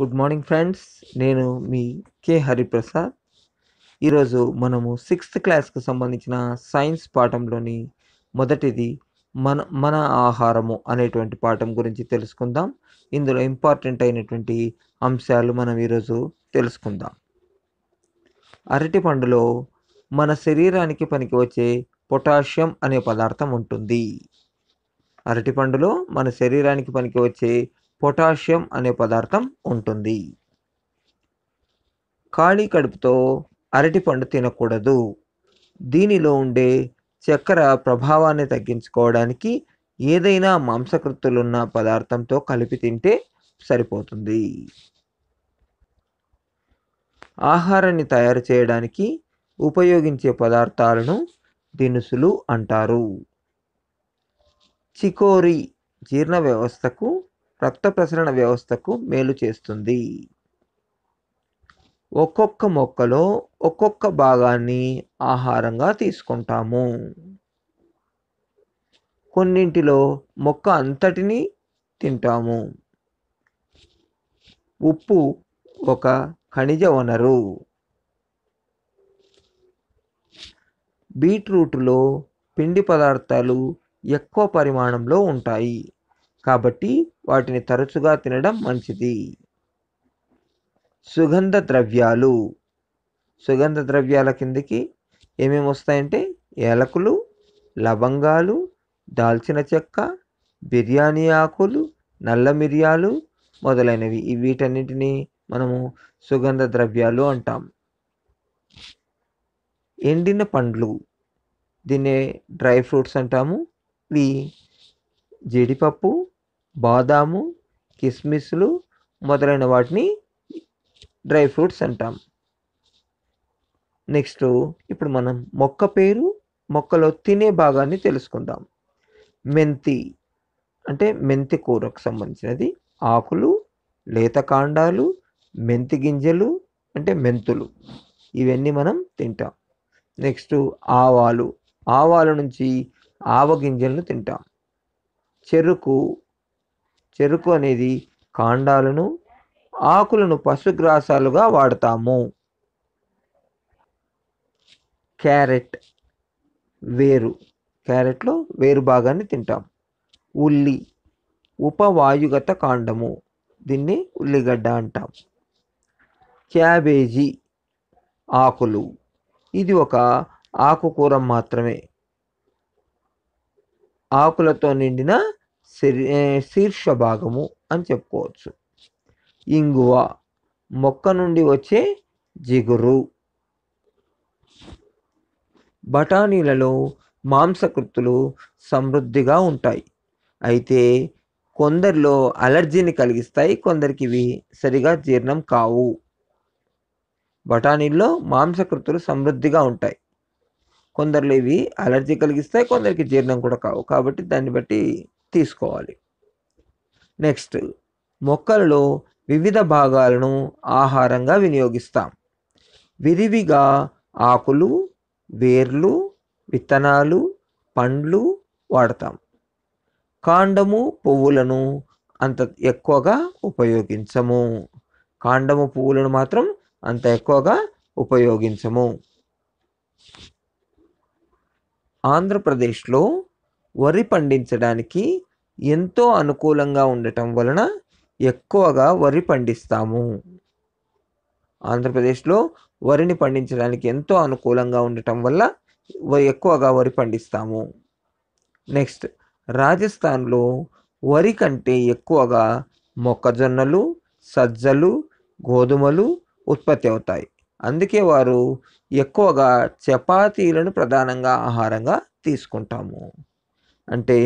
good morning friends నేను మీ K Hariprasad ఈరోజు మనము సిక్స్త్ క్లాస్కు సంబంధించిన సైన్స్ పాఠంలోని మొదటిది మన మన ఆహారము అనేటువంటి పాఠం గురించి తెలుసుకుందాం ఇందులో ఇంపార్టెంట్ అయినటువంటి అంశాలు మనం ఈరోజు తెలుసుకుందాం అరటి పండులో మన శరీరానికి పనికి వచ్చే పొటాషియం అనే పదార్థం ఉంటుంది అరటి పండులో మన శరీరానికి పనికి వచ్చే పొటాషియం అనే పదార్థం ఉంటుంది ఖాళీ కడుపుతో అరటిపండు తినకూడదు దీనిలో ఉండే చక్కెర ప్రభావాన్ని తగ్గించుకోవడానికి ఏదైనా మాంసకృతులున్న పదార్థంతో కలిపి తింటే సరిపోతుంది ఆహారాన్ని తయారు చేయడానికి ఉపయోగించే పదార్థాలను దినుసులు అంటారు చికోరి జీర్ణ వ్యవస్థకు రక్త ప్రసరణ వ్యవస్థకు మేలు చేస్తుంది ఒక్కొక్క మొక్కలో ఒక్కొక్క భాగాన్ని ఆహారంగా తీసుకుంటాము కొన్నింటిలో మొక్క అంతటిని తింటాము ఉప్పు ఒక ఖనిజ వనరు బీట్రూట్లో పిండి పదార్థాలు ఎక్కువ పరిమాణంలో ఉంటాయి కాబట్టి వాటిని తరచుగా తినడం మంచిది సుగంధ ద్రవ్యాలు సుగంధ ద్రవ్యాల కిందకి ఏమేమి వస్తాయంటే ఏలకులు లవంగాలు దాల్చిన చెక్క బిర్యానీ ఆకులు నల్ల మిరియాలు మొదలైనవి వీటన్నిటిని మనము సుగంధ ద్రవ్యాలు అంటాం ఎండిన పండ్లు దీన్నే డ్రై ఫ్రూట్స్ అంటాము ఇవి జీడిపప్పు బాదాము కిస్మిస్లు మొదలైన వాటిని డ్రై ఫ్రూట్స్ అంటాం నెక్స్ట్ ఇప్పుడు మనం మొక్క పేరు మొక్కలో తినే భాగాన్ని తెలుసుకుందాం మెంతి అంటే మెంతి కూరకు సంబంధించినది ఆకులు లేత కాండాలు మెంతి గింజలు అంటే మెంతులు ఇవన్నీ మనం తింటాం నెక్స్ట్ ఆవాలు ఆవాల నుంచి ఆవ గింజలను తింటాం చెరుకు చెరుకు అనేది కాండాలను ఆకులను పశుగ్రాసాలుగా వాడతాము క్యారెట్ వేరు క్యారెట్లో వేరు భాగాన్ని తింటాం ఉల్లి ఉపవాయుగత కాండము దీన్ని ఉల్లిగడ్డ అంటాం క్యాబేజీ ఆకులు ఇది ఒక ఆకుకూర మాత్రమే ఆకులతో నిండిన శీర్ష భాగము అని చెప్పుకోవచ్చు ఇంగువ మొక్క నుండి వచ్చే జిగురు బఠానీలలో మాంసకృతులు సమృద్ధిగా ఉంటాయి అయితే కొందరిలో అలర్జీని కలిగిస్తాయి కొందరికి ఇవి సరిగా జీర్ణం కావు బఠానీల్లో మాంసకృతులు సమృద్ధిగా ఉంటాయి కొందరిలో ఇవి అలర్జీ కలిగిస్తాయి కొందరికి జీర్ణం కూడా కావు కాబట్టి దాన్ని బట్టి తీసుకోవాలి నెక్స్ట్ మొక్కలలో వివిధ భాగాలను ఆహారంగా వినియోగిస్తాం విరివిగా ఆకులు వేర్లు విత్తనాలు పండ్లు వాడతాం కాండము పువ్వులను అంత ఎక్కువగా ఉపయోగించము కాండము పువ్వులను మాత్రం అంత ఎక్కువగా ఉపయోగించము ఆంధ్రప్రదేశ్లో వరి పండించడానికి ఎంతో అనుకూలంగా ఉండటం వలన ఎక్కువగా వరి పండిస్తాము ఆంధ్రప్రదేశ్లో వరిని పండించడానికి ఎంతో అనుకూలంగా ఉండటం వల్ల ఎక్కువగా వరి పండిస్తాము నెక్స్ట్ రాజస్థాన్లో వరి కంటే ఎక్కువగా మొక్కజొన్నలు సజ్జలు గోధుమలు ఉత్పత్తి అవుతాయి అందుకే వారు ఎక్కువగా చపాతీలను ప్రధానంగా ఆహారంగా తీసుకుంటాము అంటే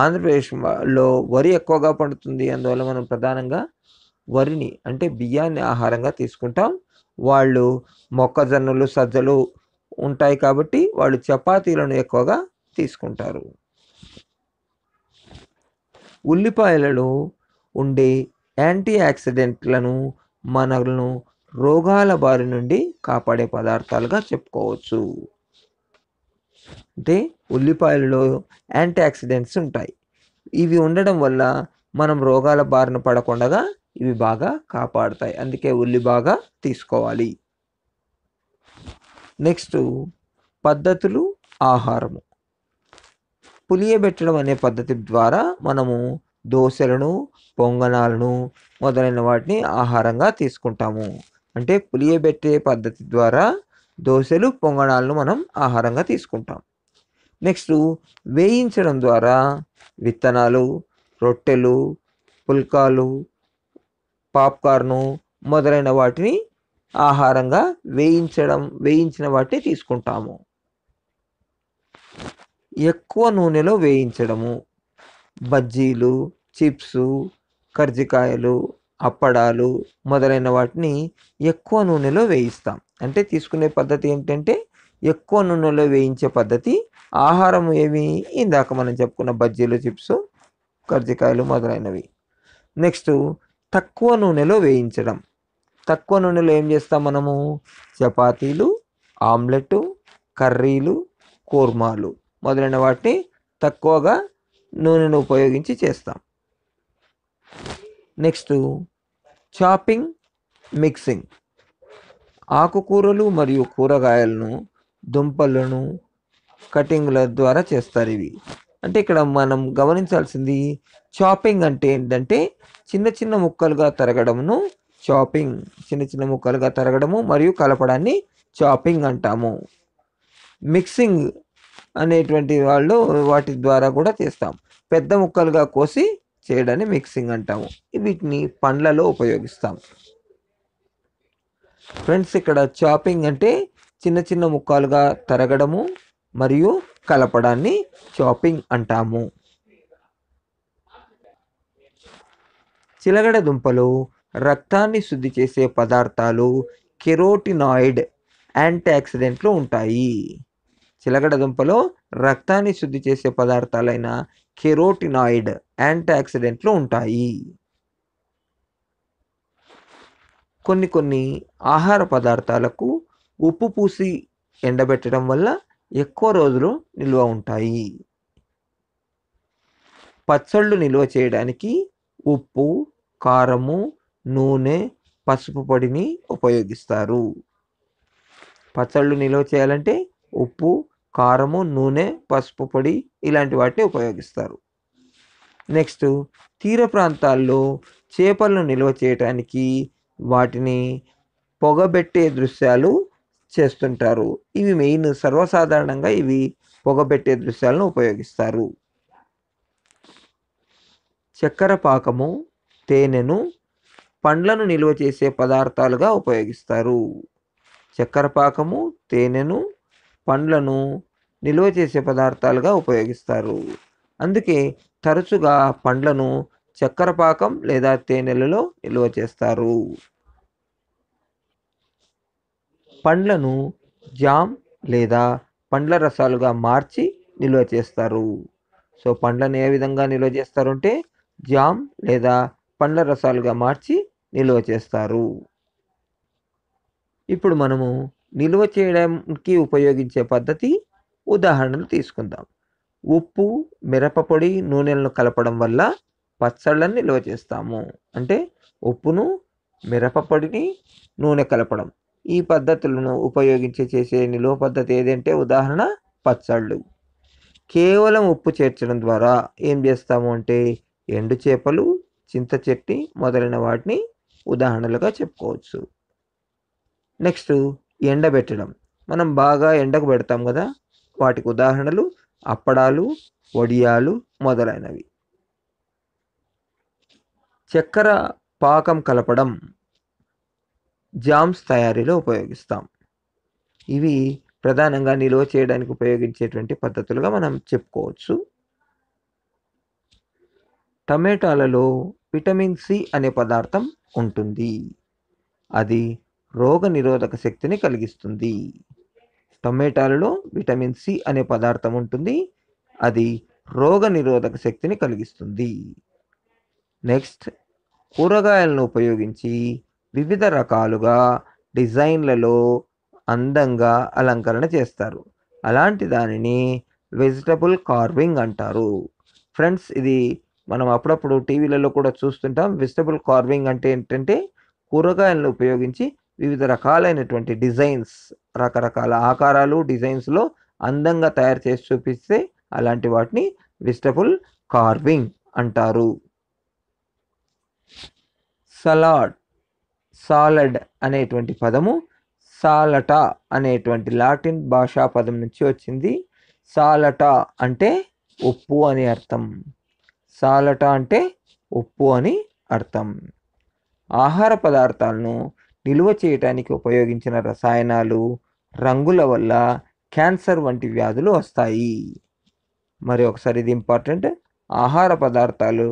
ఆంధ్రప్రదేశ్లో వరి ఎక్కువగా పండుతుంది అందువల్ల మనం ప్రధానంగా వరిని అంటే బియ్యాన్ని ఆహారంగా తీసుకుంటాం వాళ్ళు మొక్కజొన్నలు సజ్జలు ఉంటాయి కాబట్టి వాళ్ళు చపాతీలను ఎక్కువగా తీసుకుంటారు ఉల్లిపాయలలో ఉండే యాంటీ యాక్సిడెంట్లను మనలను రోగాల బారి నుండి కాపాడే పదార్థాలుగా చెప్పుకోవచ్చు అంటే ఉల్లిపాయలలో యాంటీ ఆక్సిడెంట్స్ ఉంటాయి ఇవి ఉండడం వల్ల మనం రోగాల బారిన పడకుండా ఇవి బాగా కాపాడుతాయి అందుకే ఉల్లి బాగా తీసుకోవాలి నెక్స్ట్ పద్ధతులు ఆహారము పులియబెట్టడం అనే పద్ధతి ద్వారా మనము దోశలను పొంగనాలను మొదలైన వాటిని ఆహారంగా తీసుకుంటాము అంటే పులియబెట్టే పద్ధతి ద్వారా దోశలు పొంగణాలను మనం ఆహారంగా తీసుకుంటాం నెక్స్ట్ వేయించడం ద్వారా విత్తనాలు రొట్టెలు పుల్కాలు పాప్కార్ను మొదలైన వాటిని ఆహారంగా వేయించడం వేయించిన వాటిని తీసుకుంటాము ఎక్కువ నూనెలో వేయించడము బజ్జీలు చిప్స్ కర్జికాయలు అప్పడాలు మొదలైన వాటిని ఎక్కువ నూనెలో వేయిస్తాం అంటే తీసుకునే పద్ధతి ఏంటంటే ఎక్కువ నూనెలో వేయించే పద్ధతి ఆహారం ఏమి ఇందాక మనం చెప్పుకున్న బజ్జీలు చిప్స్ కర్జికాయలు మొదలైనవి నెక్స్ట్ తక్కువ నూనెలో వేయించడం తక్కువ నూనెలో ఏం చేస్తాం మనము చపాతీలు ఆమ్లెట్ కర్రీలు కూర్మాలు మొదలైన వాటిని తక్కువగా నూనెను ఉపయోగించి చేస్తాం నెక్స్ట్ చాపింగ్ మిక్సింగ్ ఆకుకూరలు మరియు కూరగాయలను దుంపలను కటింగ్ల ద్వారా చేస్తారు ఇవి అంటే ఇక్కడ మనం గమనించాల్సింది చాపింగ్ అంటే ఏంటంటే చిన్న చిన్న ముక్కలుగా తరగడమును చాపింగ్ చిన్న చిన్న ముక్కలుగా తరగడము మరియు కలపడాన్ని చాపింగ్ అంటాము మిక్సింగ్ అనేటువంటి వాళ్ళు వాటి ద్వారా కూడా చేస్తాం పెద్ద ముక్కలుగా కోసి చేయడాన్ని మిక్సింగ్ అంటాము వీటిని పండ్లలో ఉపయోగిస్తాం ఫ్రెండ్స్ ఇక్కడ చాపింగ్ అంటే చిన్న చిన్న ముక్కలుగా తరగడము మరియు కలపడాన్ని చాపింగ్ అంటాము చిలగడ దుంపలు రక్తాన్ని శుద్ధి చేసే పదార్థాలు కెరోటినాయిడ్ యాంటీ ఆక్సిడెంట్లు ఉంటాయి చిలగడ దుంపలో రక్తాన్ని శుద్ధి చేసే పదార్థాలైన కెరోటినాయిడ్ యాంటీ ఆక్సిడెంట్లు ఉంటాయి కొన్ని కొన్ని ఆహార పదార్థాలకు ఉప్పు పూసి ఎండబెట్టడం వల్ల ఎక్కువ రోజులు నిల్వ ఉంటాయి పచ్చళ్ళు నిల్వ చేయడానికి ఉప్పు కారము నూనె పసుపు పొడిని ఉపయోగిస్తారు పచ్చళ్ళు నిల్వ చేయాలంటే ఉప్పు కారము నూనె పసుపు పొడి ఇలాంటి వాటిని ఉపయోగిస్తారు నెక్స్ట్ తీర ప్రాంతాల్లో చేపలను నిల్వ చేయటానికి వాటిని పొగబెట్టే దృశ్యాలు చేస్తుంటారు ఇవి మెయిన్ సర్వసాధారణంగా ఇవి పొగబెట్టే దృశ్యాలను ఉపయోగిస్తారు చక్కెర పాకము తేనెను పండ్లను నిల్వ చేసే పదార్థాలుగా ఉపయోగిస్తారు చక్కెర పాకము తేనెను పండ్లను నిల్వ చేసే పదార్థాలుగా ఉపయోగిస్తారు అందుకే తరచుగా పండ్లను చక్కెర పాకం లేదా తేనెలలో నిల్వ చేస్తారు పండ్లను జామ్ లేదా పండ్ల రసాలుగా మార్చి నిల్వ చేస్తారు సో పండ్లను ఏ విధంగా నిల్వ చేస్తారు అంటే జామ్ లేదా పండ్ల రసాలుగా మార్చి నిల్వ చేస్తారు ఇప్పుడు మనము నిల్వ చేయడానికి ఉపయోగించే పద్ధతి ఉదాహరణలు తీసుకుందాం ఉప్పు మిరపపొడి నూనెలను కలపడం వల్ల పచ్చళ్ళను నిల్వ చేస్తాము అంటే ఉప్పును మిరపపొడిని నూనె కలపడం ఈ పద్ధతులను ఉపయోగించి చేసే నిలువ పద్ధతి ఏదంటే ఉదాహరణ పచ్చళ్ళు కేవలం ఉప్పు చేర్చడం ద్వారా ఏం చేస్తాము అంటే ఎండు చేపలు చింత చెట్టి మొదలైన వాటిని ఉదాహరణలుగా చెప్పుకోవచ్చు నెక్స్ట్ ఎండబెట్టడం మనం బాగా ఎండకు పెడతాం కదా వాటికి ఉదాహరణలు అప్పడాలు వడియాలు మొదలైనవి చక్కెర పాకం కలపడం జామ్స్ తయారీలో ఉపయోగిస్తాం ఇవి ప్రధానంగా నిల్వ చేయడానికి ఉపయోగించేటువంటి పద్ధతులుగా మనం చెప్పుకోవచ్చు టమాటాలలో విటమిన్ సి అనే పదార్థం ఉంటుంది అది రోగ నిరోధక శక్తిని కలిగిస్తుంది టొమాటోలలో విటమిన్ సి అనే పదార్థం ఉంటుంది అది రోగ నిరోధక శక్తిని కలిగిస్తుంది నెక్స్ట్ కూరగాయలను ఉపయోగించి వివిధ రకాలుగా డిజైన్లలో అందంగా అలంకరణ చేస్తారు అలాంటి దానిని వెజిటబుల్ కార్వింగ్ అంటారు ఫ్రెండ్స్ ఇది మనం అప్పుడప్పుడు టీవీలలో కూడా చూస్తుంటాం వెజిటబుల్ కార్వింగ్ అంటే ఏంటంటే కూరగాయలను ఉపయోగించి వివిధ రకాలైనటువంటి డిజైన్స్ రకరకాల ఆకారాలు డిజైన్స్లో అందంగా తయారు చేసి చూపిస్తే అలాంటి వాటిని విజిటబుల్ కార్వింగ్ అంటారు సలాడ్ సాలడ్ అనేటువంటి పదము సాలట అనేటువంటి లాటిన్ భాషా పదం నుంచి వచ్చింది సాలట అంటే ఉప్పు అని అర్థం సాలట అంటే ఉప్పు అని అర్థం ఆహార పదార్థాలను నిల్వ చేయటానికి ఉపయోగించిన రసాయనాలు రంగుల వల్ల క్యాన్సర్ వంటి వ్యాధులు వస్తాయి మరి ఒకసారి ఇది ఇంపార్టెంట్ ఆహార పదార్థాలు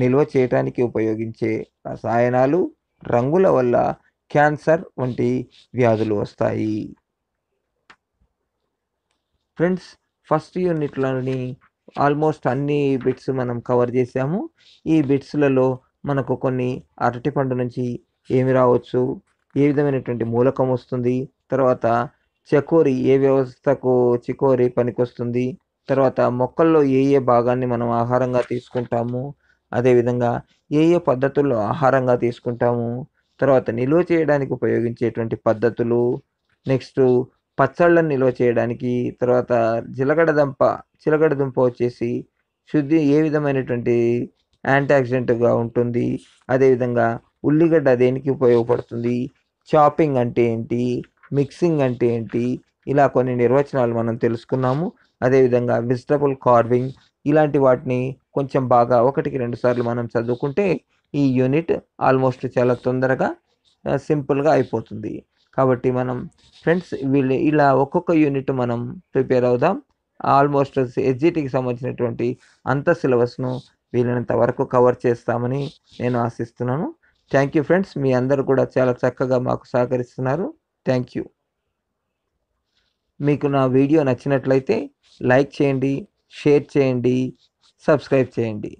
నిల్వ చేయటానికి ఉపయోగించే రసాయనాలు రంగుల వల్ల క్యాన్సర్ వంటి వ్యాధులు వస్తాయి ఫ్రెండ్స్ ఫస్ట్ యూనిట్లోని ఆల్మోస్ట్ అన్ని బిట్స్ మనం కవర్ చేసాము ఈ బిట్స్లలో మనకు కొన్ని అరటిపండు నుంచి ఏమి రావచ్చు ఏ విధమైనటువంటి మూలకం వస్తుంది తర్వాత చకోరి ఏ వ్యవస్థకు చికోరి పనికొస్తుంది తర్వాత మొక్కల్లో ఏ ఏ భాగాన్ని మనం ఆహారంగా తీసుకుంటాము అదేవిధంగా ఏ ఏ పద్ధతుల్లో ఆహారంగా తీసుకుంటాము తర్వాత నిల్వ చేయడానికి ఉపయోగించేటువంటి పద్ధతులు నెక్స్ట్ పచ్చళ్ళను నిల్వ చేయడానికి తర్వాత జీలగడ దంప చిలగడ దుంప వచ్చేసి శుద్ధి ఏ విధమైనటువంటి యాంటీ ఆక్సిడెంట్గా ఉంటుంది అదేవిధంగా ఉల్లిగడ్డ దేనికి ఉపయోగపడుతుంది చాపింగ్ అంటే ఏంటి మిక్సింగ్ అంటే ఏంటి ఇలా కొన్ని నిర్వచనాలు మనం తెలుసుకున్నాము అదేవిధంగా వెజిటబుల్ కార్వింగ్ ఇలాంటి వాటిని కొంచెం బాగా ఒకటికి రెండు సార్లు మనం చదువుకుంటే ఈ యూనిట్ ఆల్మోస్ట్ చాలా తొందరగా సింపుల్గా అయిపోతుంది కాబట్టి మనం ఫ్రెండ్స్ వీళ్ళు ఇలా ఒక్కొక్క యూనిట్ మనం ప్రిపేర్ అవుదాం ఆల్మోస్ట్ ఎస్జిటికి సంబంధించినటువంటి అంత సిలబస్ను వీలైనంత వరకు కవర్ చేస్తామని నేను ఆశిస్తున్నాను థ్యాంక్ యూ ఫ్రెండ్స్ మీ అందరూ కూడా చాలా చక్కగా మాకు సహకరిస్తున్నారు థ్యాంక్ యూ మీకు నా వీడియో నచ్చినట్లయితే లైక్ చేయండి షేర్ చేయండి సబ్స్క్రైబ్ చేయండి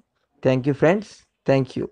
thank you friends thank you